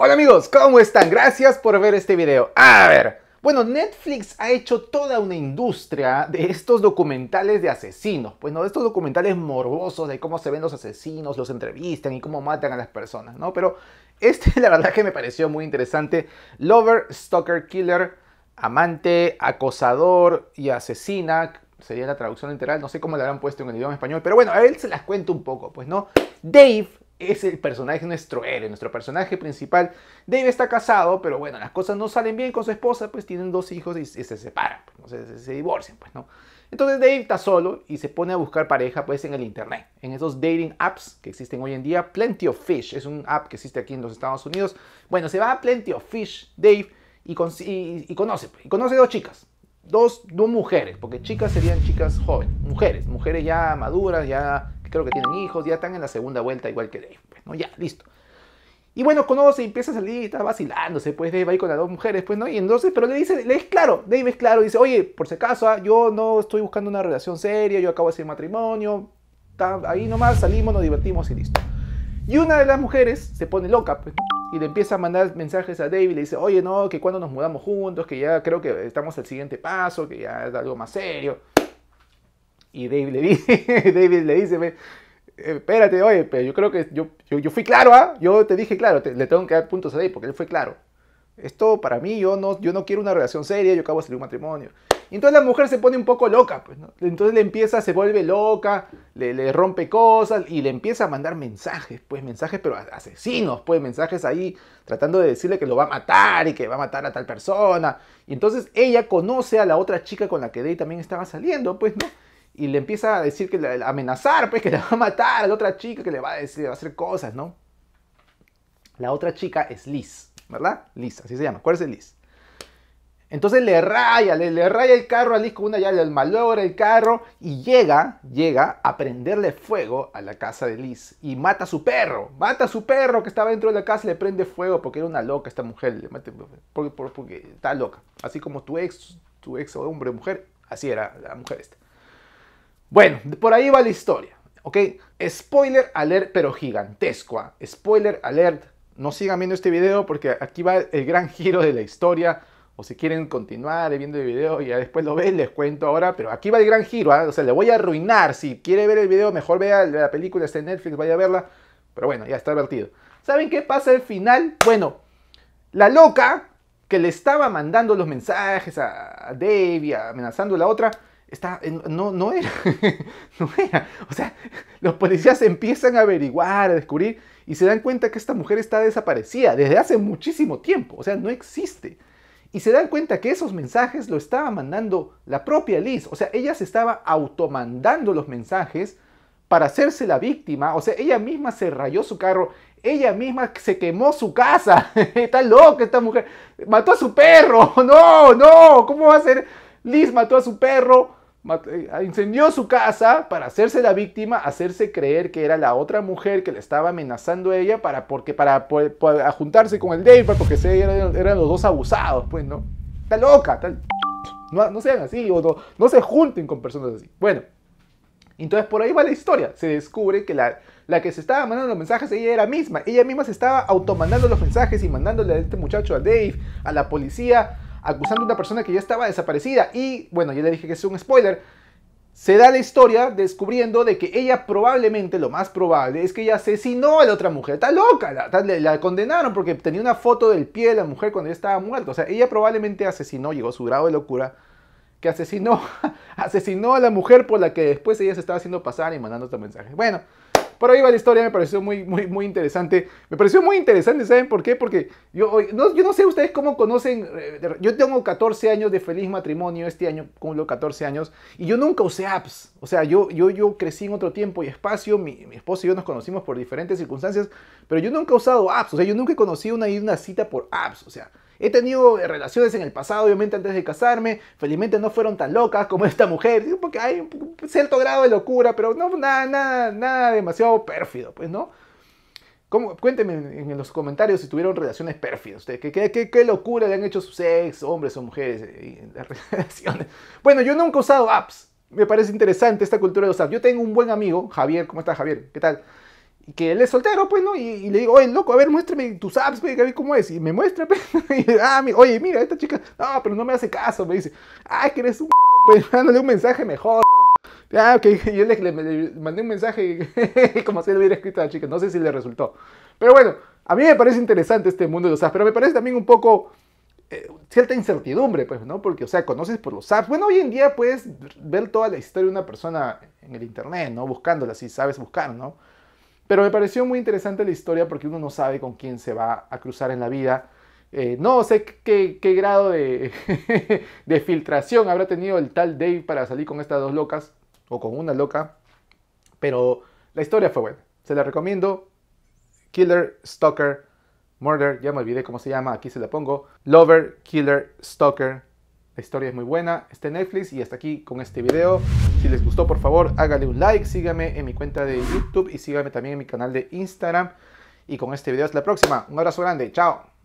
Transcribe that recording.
Hola amigos, ¿cómo están? Gracias por ver este video. A ver, bueno, Netflix ha hecho toda una industria de estos documentales de asesinos, pues no, de estos documentales morbosos de cómo se ven los asesinos, los entrevistan y cómo matan a las personas, ¿no? Pero este la verdad que me pareció muy interesante. Lover, Stalker, Killer, amante, acosador y asesina, sería la traducción literal, no sé cómo la habrán puesto en el idioma español, pero bueno, a él se las cuento un poco, pues no. Dave es el personaje nuestro héroe, nuestro personaje principal. Dave está casado, pero bueno, las cosas no salen bien con su esposa, pues tienen dos hijos y, se separan, pues, se, divorcian, pues, ¿no? Entonces Dave está solo y se pone a buscar pareja, pues, en el internet, en esos dating apps que existen hoy en día. Plenty of Fish es un app que existe aquí en los Estados Unidos. Bueno, se va a Plenty of Fish, Dave, y, conoce, pues, y conoce dos chicas. Dos, dos mujeres, porque chicas serían chicas jóvenes, mujeres, mujeres ya maduras, ya creo que tienen hijos, ya están en la segunda vuelta igual que Dave. Pues, ¿no? Ya, listo. Y bueno, conoce, empieza a salir, está vacilándose, pues Dave ahí con las dos mujeres, pues, ¿no? Y entonces, pero le dice, le es claro, Dave es claro, dice, oye, por si acaso, ah, yo no estoy buscando una relación seria, yo acabo de hacer matrimonio, ahí nomás salimos, nos divertimos y listo. Y una de las mujeres se pone loca, pues, y le empieza a mandar mensajes a Dave y le dice, oye, no, que cuando nos mudamos juntos, que ya creo que estamos al siguiente paso, que ya es algo más serio. Y Dave le dice, David le dice, eh, espérate, oye, pero yo creo que yo, yo, fui claro, ¿ah? Yo te dije claro, le tengo que dar puntos a Dave porque él fue claro. Esto para mí, yo no, yo no quiero una relación seria, yo acabo de salir un matrimonio. Y entonces la mujer se pone un poco loca, pues, ¿no? Entonces le empieza, se vuelve loca, le, le, rompe cosas y le empieza a mandar mensajes, pues mensajes, pero asesinos, pues mensajes ahí tratando de decirle que lo va a matar y que va a matar a tal persona. Y entonces ella conoce a la otra chica con la que David también estaba saliendo, pues, ¿no? y le empieza a decir que le, amenazar, pues que le va a matar a la otra chica, que le va a decir, va a hacer cosas, ¿no? La otra chica es Liz, ¿verdad? Liz, así se llama. ¿Cuál es Liz? Entonces le raya, le, raya el carro a Liz con una llave, le malogra el carro y llega, llega a prenderle fuego a la casa de Liz y mata a su perro, mata a su perro que estaba dentro de la casa y le prende fuego porque era una loca esta mujer, porque, porque, porque está loca, así como tu ex, tu ex hombre o mujer, así era la mujer esta. Bueno, por ahí va la historia, ¿ok? Spoiler alert, pero gigantesco. ¿ah? Spoiler alert, no sigan viendo este video porque aquí va el gran giro de la historia. O si quieren continuar viendo el video y ya después lo ven, les cuento ahora. Pero aquí va el gran giro, ¿ah? o sea, le voy a arruinar. Si quiere ver el video, mejor vea la película, está en Netflix, vaya a verla. Pero bueno, ya está advertido. ¿Saben qué pasa al final? Bueno, la loca que le estaba mandando los mensajes a y amenazando a la otra, Está, eh, no, no era, O sea, los policías empiezan a averiguar, a descubrir y se dan cuenta que esta mujer está desaparecida desde hace muchísimo tiempo, o sea, no existe. Y se dan cuenta que esos mensajes lo estaba mandando la propia Liz, o sea, ella se estaba automandando los mensajes para hacerse la víctima, o sea, ella misma se rayó su carro, ella misma se quemó su casa, está loca esta mujer, mató a su perro, no, no, ¿cómo va a ser? Liz mató a su perro, eh, incendió su casa para hacerse la víctima, hacerse creer que era la otra mujer que le estaba amenazando a ella para, porque, para, juntarse con el Dave pues, porque eran, los dos abusados, pues, ¿no? Está loca, tal, No, sean así, no, se junten con personas así. Bueno, entonces por ahí va la historia. Se descubre que la, la que se estaba mandando los mensajes, ella era misma. Ella misma se estaba automandando los mensajes y mandándole a este muchacho, a Dave, a la policía, acusando a una persona que ya estaba desaparecida. Y bueno, yo le dije que es un spoiler. Se da la historia descubriendo de que ella probablemente, lo más probable, es que ella asesinó a la otra mujer. Está loca, la, la, condenaron porque tenía una foto del pie de la mujer cuando ella estaba muerta. O sea, ella probablemente asesinó, llegó a su grado de locura, que asesinó, asesinó a la mujer por la que después ella se estaba haciendo pasar y mandando este mensaje. Bueno, pero ahí va la historia, me pareció muy, muy, muy interesante. Me pareció muy interesante, ¿saben por qué? Porque yo no, yo no sé ustedes cómo conocen. Eh, yo tengo 14 años de feliz matrimonio, este año cumplo 14 años, y yo nunca usé apps. O sea, yo, yo, yo crecí en otro tiempo y espacio, mi, mi esposo y yo nos conocimos por diferentes circunstancias, pero yo nunca he usado apps. O sea, yo nunca he conocido una, una cita por apps. O sea, He tenido eh, relaciones en el pasado, obviamente, antes de casarme. Felizmente no fueron tan locas como esta mujer. Porque hay un cierto grado de locura, pero no, nada, nada, nada demasiado pérfido, pues, ¿no? ¿Cómo? Cuéntenme en los comentarios si tuvieron relaciones pérfidas. ¿Qué, locura le han hecho sus ex, hombres o mujeres, eh, las relaciones? Bueno, yo nunca he usado apps. Me parece interesante esta cultura de los apps. Yo tengo un buen amigo, Javier. ¿Cómo estás, Javier? ¿Qué tal? que él es soltero, pues, ¿no? Y, le digo, oye, loco, a ver, muéstrame tus apps, güey, a ver cómo es. Y me muestra, pues. Y, ah, oye, mira, esta chica, no, pero no me hace caso, me dice, ah que eres un pues, mándale un mensaje mejor. Ya, ok, yo le, mandé un mensaje como si le hubiera escrito a la chica, no sé si le resultó. Pero bueno, a mí me parece interesante este mundo de los apps, pero me parece también un poco eh, cierta incertidumbre, pues, ¿no? Porque, o sea, conoces por los apps. Bueno, hoy en día puedes ver toda la historia de una persona en el internet, ¿no? Buscándola, si sabes buscar, ¿no? Pero me pareció muy interesante la historia porque uno no sabe con quién se va a cruzar en la vida. Eh, no sé qué, grado de, filtración habrá tenido el tal Dave para salir con estas dos locas o con una loca. Pero la historia fue buena. Se la recomiendo. Killer, Stalker, Murder, ya me olvidé cómo se llama, aquí se la pongo. Lover, Killer, Stalker, la historia es muy buena, está Netflix y hasta aquí con este video. Si les gustó, por favor, hágale un like, Síganme en mi cuenta de YouTube y síganme también en mi canal de Instagram. Y con este video hasta la próxima. Un abrazo grande, chao.